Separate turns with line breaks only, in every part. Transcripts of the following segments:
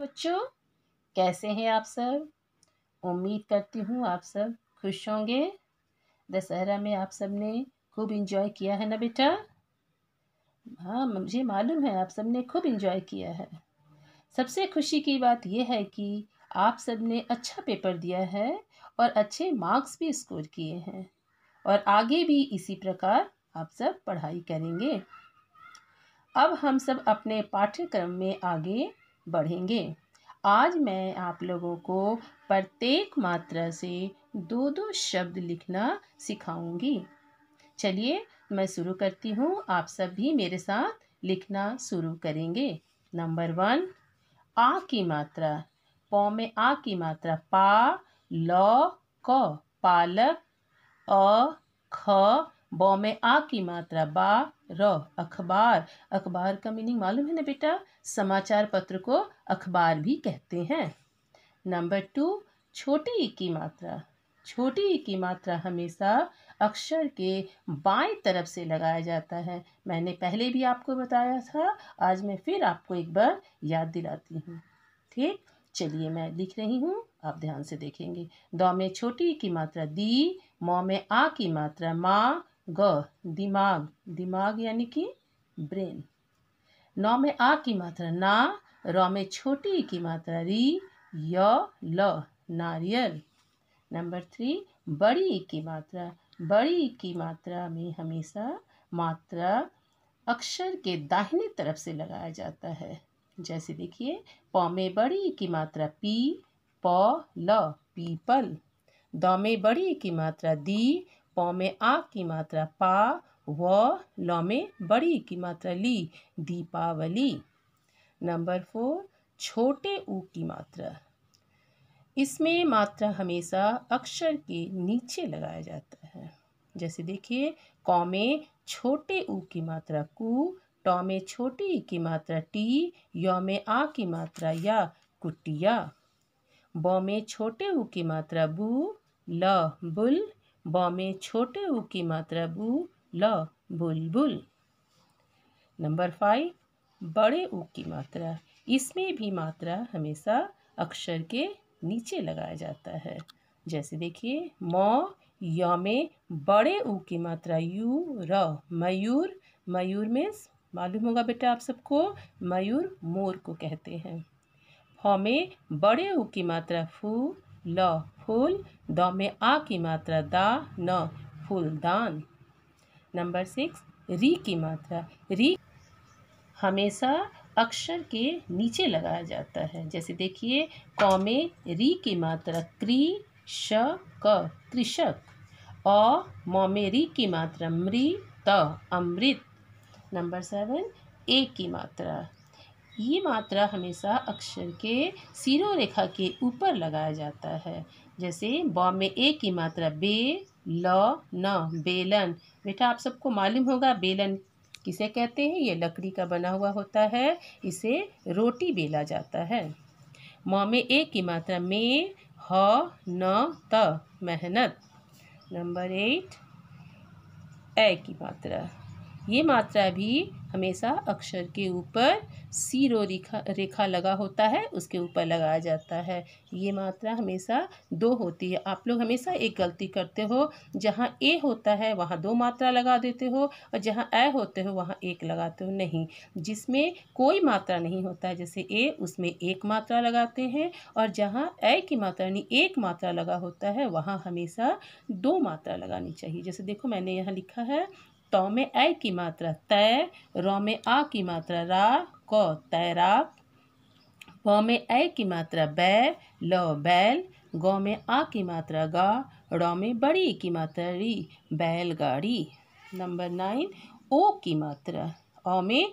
बच्चों कैसे हैं आप सब उम्मीद करती हूँ आप सब खुश होंगे दशहरा में आप सब ने खूब इंजॉय किया है ना बेटा हाँ मुझे मालूम है आप सब ने खूब इंजॉय किया है सबसे खुशी की बात यह है कि आप सब ने अच्छा पेपर दिया है और अच्छे मार्क्स भी स्कोर किए हैं और आगे भी इसी प्रकार आप सब पढ़ाई करेंगे अब हम सब अपने पाठ्यक्रम में आगे बढ़ेंगे आज मैं आप लोगों को प्रत्येक मात्रा से दो दो शब्द लिखना सिखाऊंगी चलिए मैं शुरू करती हूँ आप सब भी मेरे साथ लिखना शुरू करेंगे नंबर वन आ की मात्रा पौ में आ की मात्रा पा ल क पालक अ ख ब में आ की मात्रा बा र अखबार अखबार का मीनिंग मालूम है ना बेटा समाचार पत्र को अखबार भी कहते हैं नंबर टू छोटी की मात्रा छोटी की मात्रा हमेशा अक्षर के बाएं तरफ से लगाया जाता है मैंने पहले भी आपको बताया था आज मैं फिर आपको एक बार याद दिलाती हूँ ठीक चलिए मैं लिख रही हूँ आप ध्यान से देखेंगे दो में छोटी की मात्रा दी मौ में आ की मात्रा माँ ग दिमाग दिमाग यानी कि ब्रेन न में आ की मात्रा ना र में छोटी की मात्रा री य ल नारियल नंबर थ्री बड़ी की मात्रा बड़ी की मात्रा में हमेशा मात्रा अक्षर के दाहिने तरफ से लगाया जाता है जैसे देखिए प में बड़ी की मात्रा पी प ल पीपल द में बड़ी की मात्रा दी पौ में आ की मात्रा पा व लौ में बड़ी की मात्रा ली दीपावली नंबर फोर छोटे ऊ की मात्रा इसमें मात्रा हमेशा अक्षर के नीचे लगाया जाता है जैसे देखिए कौ में छोटे ऊ की मात्रा कु टॉ में छोटी की मात्रा टी यौ में आ की मात्रा या कुटिया बौ में छोटे ऊ की मात्रा बू ल बुल ब में छोटे ऊ की मात्रा बू ल बुलबुल नंबर फाइव बड़े ऊ की मात्रा इसमें भी मात्रा हमेशा अक्षर के नीचे लगाया जाता है जैसे देखिए म य में बड़े ऊ की मात्रा यू र मयूर मयूर में मालूम होगा बेटा आप सबको मयूर मोर को कहते हैं फ में बड़े ऊ की मात्रा फू ल फूल द में आ की मात्रा दा न फूलदान नंबर सिक्स री की मात्रा री हमेशा अक्षर के नीचे लगाया जाता है जैसे देखिए क में री की मात्रा क्री श क कृषक अ मोमे री की मात्रा मृ त अमृत नंबर सेवन ए की मात्रा ये मात्रा हमेशा अक्षर के सिरो रेखा के ऊपर लगाया जाता है जैसे बॉ में ए की मात्रा बे ल न बेलन बेटा आप सबको मालूम होगा बेलन किसे कहते हैं ये लकड़ी का बना हुआ होता है इसे रोटी बेला जाता है म में ए की मात्रा में ह न त मेहनत नंबर एट ए की मात्रा ये मात्रा भी हमेशा अक्षर के ऊपर सीरो रेखा रेखा लगा होता है उसके ऊपर लगाया जाता है ये मात्रा हमेशा दो होती है आप लोग हमेशा एक गलती करते हो जहाँ ए होता है वहाँ दो मात्रा लगा देते हो और जहाँ ए होते हो वहाँ एक लगाते हो नहीं जिसमें कोई मात्रा नहीं होता है जैसे ए उसमें एक मात्रा लगाते हैं और जहाँ ए की मात्रा यानी एक मात्रा लगा होता है वहाँ हमेशा दो मात्रा लगानी चाहिए जैसे देखो मैंने यहाँ लिखा है त में ऐ की मात्रा तय र में आ की मात्रा रा क तैरा प में ऐ की मात्रा बै ल बैल गौ में आ की मात्रा गा र में बड़ी की मात्रा री बैलगाड़ी नंबर नाइन ओ की मात्रा अ में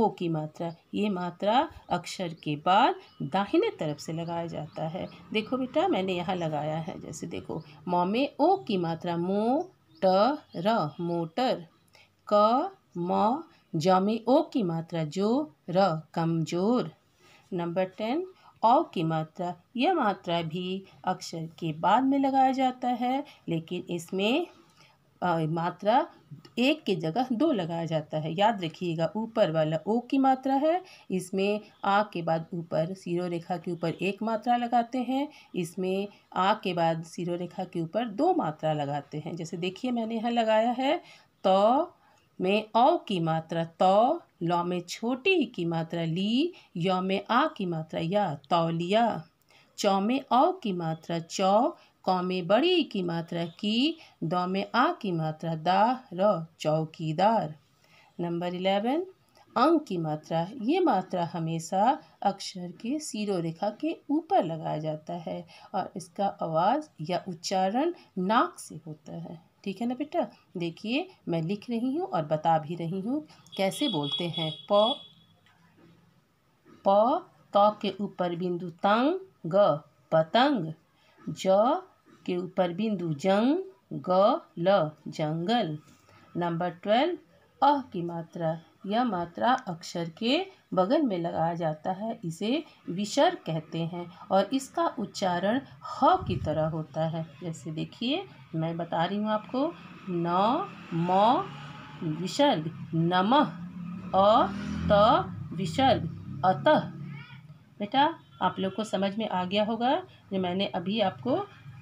ओ की मात्रा ये मात्रा अक्षर के बाद दाहिने तरफ से लगाया जाता है देखो बेटा मैंने यहाँ लगाया है जैसे देखो मौ में ओ की मात्रा मो ट र मोटर क म ज में ओ की मात्रा जो र कमज़ोर नंबर टेन औ की मात्रा यह मात्रा भी अक्षर के बाद में लगाया जाता है लेकिन इसमें मात्रा एक की जगह दो लगाया जाता है याद रखिएगा ऊपर वाला ओ की मात्रा है इसमें आ के बाद ऊपर सिरो रेखा के ऊपर एक मात्रा लगाते हैं इसमें आ के बाद सिरो रेखा के ऊपर दो मात्रा लगाते हैं जैसे देखिए मैंने यहाँ लगाया है तो में ओ की मात्रा तो ल में छोटी की मात्रा ली यौ में आ की मात्रा या तौलिया चौ में औ की मात्रा चौ कौ में बड़ी की मात्रा की दौ में आ की मात्रा दा र चौकीदार नंबर इलेवन अंक की मात्रा ये मात्रा हमेशा अक्षर के सीरो रेखा के ऊपर लगाया जाता है और इसका आवाज़ या उच्चारण नाक से होता है ठीक है ना बेटा देखिए मैं लिख रही हूँ और बता भी रही हूँ कैसे बोलते हैं प प के ऊपर बिंदु तंग ग पतंग ज के ऊपर बिंदु जंग ग ल जंगल नंबर ट्वेल्व अह की मात्रा यह मात्रा अक्षर के बगल में लगाया जाता है इसे विशर कहते हैं और इसका उच्चारण ह की तरह होता है जैसे देखिए मैं बता रही हूँ आपको न म विसर्ग नमः अ त विसर्ग अत बेटा आप लोग को समझ में आ गया होगा जो मैंने अभी आपको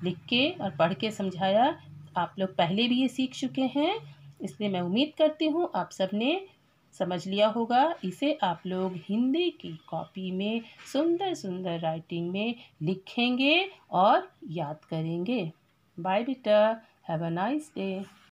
लिख के और पढ़ के समझाया आप लोग पहले भी ये सीख चुके हैं इसलिए मैं उम्मीद करती हूँ आप सबने समझ लिया होगा इसे आप लोग हिंदी की कॉपी में सुंदर सुंदर राइटिंग में लिखेंगे और याद करेंगे बाय बेटा हैव अ नाइस डे